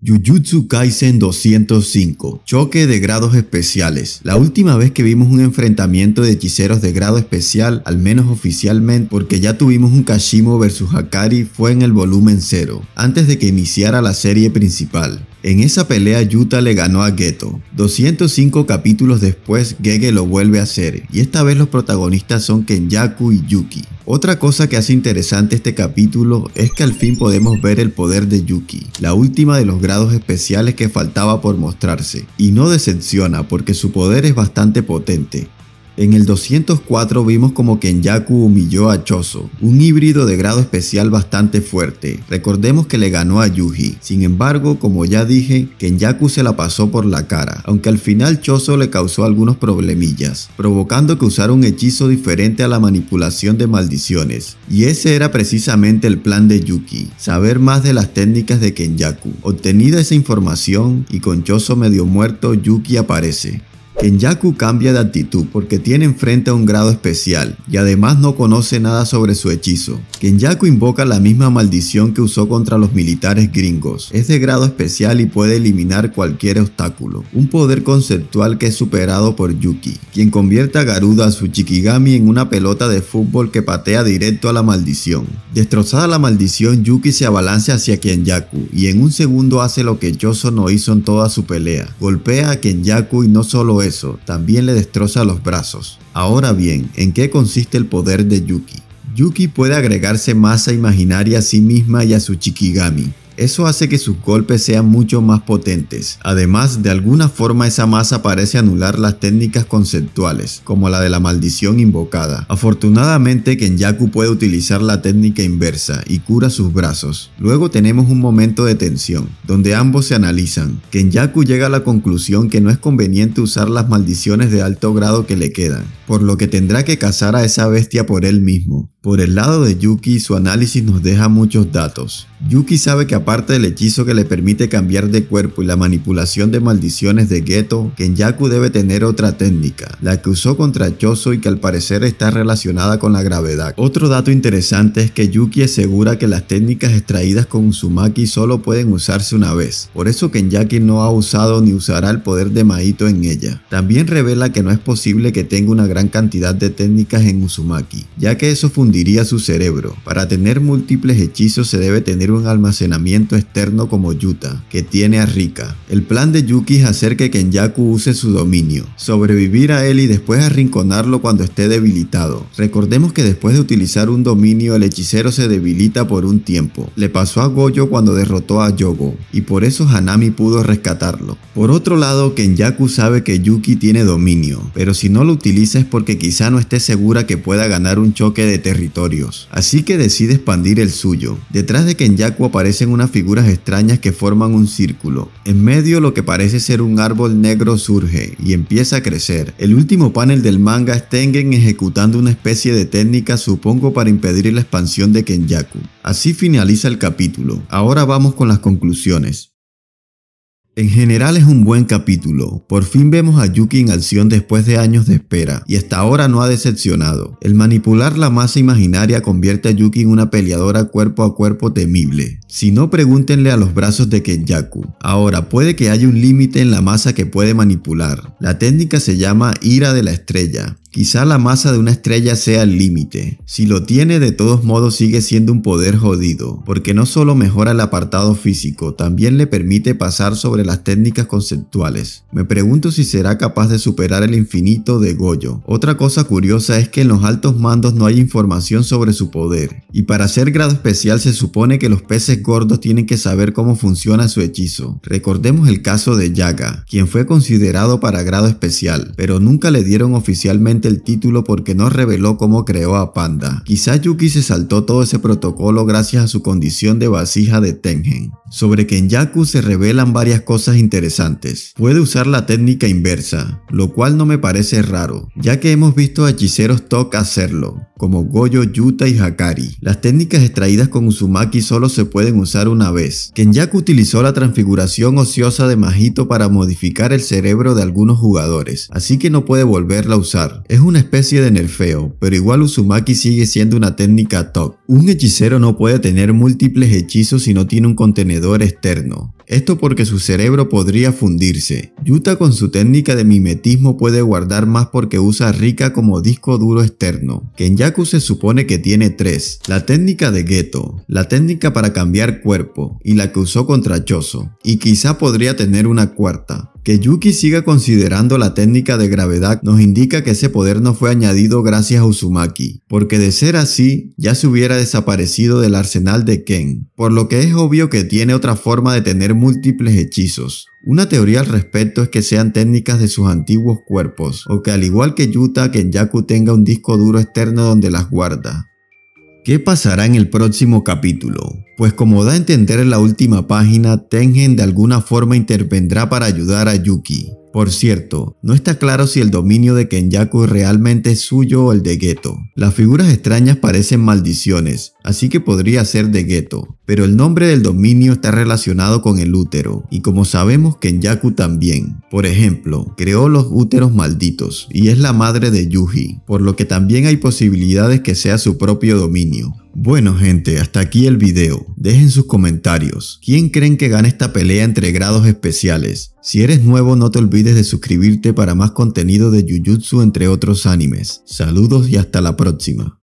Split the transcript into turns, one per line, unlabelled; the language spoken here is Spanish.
Jujutsu Kaisen 205 Choque de grados especiales La última vez que vimos un enfrentamiento de hechiceros de grado especial, al menos oficialmente, porque ya tuvimos un Kashimo vs Hakari fue en el volumen 0, antes de que iniciara la serie principal. En esa pelea Yuta le ganó a Geto. 205 capítulos después Gege lo vuelve a hacer y esta vez los protagonistas son Kenyaku y Yuki. Otra cosa que hace interesante este capítulo es que al fin podemos ver el poder de Yuki, la última de los grados especiales que faltaba por mostrarse, y no decepciona porque su poder es bastante potente, en el 204 vimos como Kenyaku humilló a Choso, un híbrido de grado especial bastante fuerte. Recordemos que le ganó a Yuji. Sin embargo, como ya dije, Kenyaku se la pasó por la cara, aunque al final Choso le causó algunos problemillas, provocando que usara un hechizo diferente a la manipulación de maldiciones. Y ese era precisamente el plan de Yuki, saber más de las técnicas de Kenyaku. Obtenida esa información y con Choso medio muerto, Yuki aparece, Kenyaku cambia de actitud porque tiene enfrente a un grado especial y además no conoce nada sobre su hechizo. Kenyaku invoca la misma maldición que usó contra los militares gringos. Es de grado especial y puede eliminar cualquier obstáculo. Un poder conceptual que es superado por Yuki, quien convierte a Garuda a su Chikigami en una pelota de fútbol que patea directo a la maldición. Destrozada la maldición, Yuki se abalanza hacia Kenyaku y en un segundo hace lo que Choso no hizo en toda su pelea. Golpea a Kenyaku y no solo también le destroza los brazos. Ahora bien, ¿en qué consiste el poder de Yuki? Yuki puede agregarse masa imaginaria a sí misma y a su Chikigami. Eso hace que sus golpes sean mucho más potentes. Además, de alguna forma esa masa parece anular las técnicas conceptuales, como la de la maldición invocada. Afortunadamente, Kenyaku puede utilizar la técnica inversa y cura sus brazos. Luego tenemos un momento de tensión, donde ambos se analizan. Kenyaku llega a la conclusión que no es conveniente usar las maldiciones de alto grado que le quedan, por lo que tendrá que cazar a esa bestia por él mismo. Por el lado de Yuki, su análisis nos deja muchos datos. Yuki sabe que aparte del hechizo que le permite cambiar de cuerpo y la manipulación de maldiciones de Geto, Kenyaku debe tener otra técnica, la que usó contra Choso y que al parecer está relacionada con la gravedad. Otro dato interesante es que Yuki asegura que las técnicas extraídas con Usumaki solo pueden usarse una vez, por eso Kenyaki no ha usado ni usará el poder de Maito en ella. También revela que no es posible que tenga una gran cantidad de técnicas en Uzumaki, ya que eso fundiría su cerebro. Para tener múltiples hechizos se debe tener un almacenamiento externo como Yuta, que tiene a Rika. El plan de Yuki es hacer que Kenyaku use su dominio, sobrevivir a él y después arrinconarlo cuando esté debilitado. Recordemos que después de utilizar un dominio el hechicero se debilita por un tiempo. Le pasó a Goyo cuando derrotó a Yogo, y por eso Hanami pudo rescatarlo. Por otro lado, Kenyaku sabe que Yuki tiene dominio, pero si no lo utiliza es porque quizá no esté segura que pueda ganar un choque de terror territorios, así que decide expandir el suyo. Detrás de Kenyaku aparecen unas figuras extrañas que forman un círculo. En medio lo que parece ser un árbol negro surge y empieza a crecer. El último panel del manga es Tengen ejecutando una especie de técnica supongo para impedir la expansión de Kenyaku. Así finaliza el capítulo. Ahora vamos con las conclusiones. En general es un buen capítulo, por fin vemos a Yuki en acción después de años de espera, y hasta ahora no ha decepcionado. El manipular la masa imaginaria convierte a Yuki en una peleadora cuerpo a cuerpo temible. Si no, pregúntenle a los brazos de Kenjaku. Ahora, puede que haya un límite en la masa que puede manipular. La técnica se llama ira de la estrella, Quizá la masa de una estrella sea el límite. Si lo tiene, de todos modos sigue siendo un poder jodido, porque no solo mejora el apartado físico, también le permite pasar sobre las técnicas conceptuales. Me pregunto si será capaz de superar el infinito de Goyo. Otra cosa curiosa es que en los altos mandos no hay información sobre su poder, y para ser grado especial se supone que los peces gordos tienen que saber cómo funciona su hechizo. Recordemos el caso de Yaga, quien fue considerado para grado especial, pero nunca le dieron oficialmente el título porque no reveló cómo creó a Panda. Quizá Yuki se saltó todo ese protocolo gracias a su condición de vasija de Tengen. Sobre Kenyaku se revelan varias cosas interesantes. Puede usar la técnica inversa, lo cual no me parece raro, ya que hemos visto a hechiceros Tok hacerlo como Goyo, Yuta y Hakari. Las técnicas extraídas con Uzumaki solo se pueden usar una vez. Kenyaku utilizó la transfiguración ociosa de Majito para modificar el cerebro de algunos jugadores, así que no puede volverla a usar. Es una especie de nerfeo, pero igual Uzumaki sigue siendo una técnica top. Un hechicero no puede tener múltiples hechizos si no tiene un contenedor externo. Esto porque su cerebro podría fundirse. Yuta con su técnica de mimetismo puede guardar más porque usa Rika como disco duro externo. Kenyaku se supone que tiene tres. La técnica de Geto, la técnica para cambiar cuerpo y la que usó contra Choso. Y quizá podría tener una cuarta. Que Yuki siga considerando la técnica de gravedad nos indica que ese poder no fue añadido gracias a Uzumaki, porque de ser así, ya se hubiera desaparecido del arsenal de Ken, por lo que es obvio que tiene otra forma de tener múltiples hechizos. Una teoría al respecto es que sean técnicas de sus antiguos cuerpos, o que al igual que Yuta, Kenjaku tenga un disco duro externo donde las guarda. ¿Qué pasará en el próximo capítulo? Pues como da a entender en la última página, Tengen de alguna forma intervendrá para ayudar a Yuki. Por cierto, no está claro si el dominio de Kenyaku realmente es suyo o el de Geto. Las figuras extrañas parecen maldiciones, así que podría ser de gueto, pero el nombre del dominio está relacionado con el útero, y como sabemos yaku también. Por ejemplo, creó los úteros malditos, y es la madre de Yuji, por lo que también hay posibilidades que sea su propio dominio. Bueno gente, hasta aquí el video. Dejen sus comentarios. ¿Quién creen que gana esta pelea entre grados especiales? Si eres nuevo no te olvides de suscribirte para más contenido de Jujutsu entre otros animes. Saludos y hasta la próxima.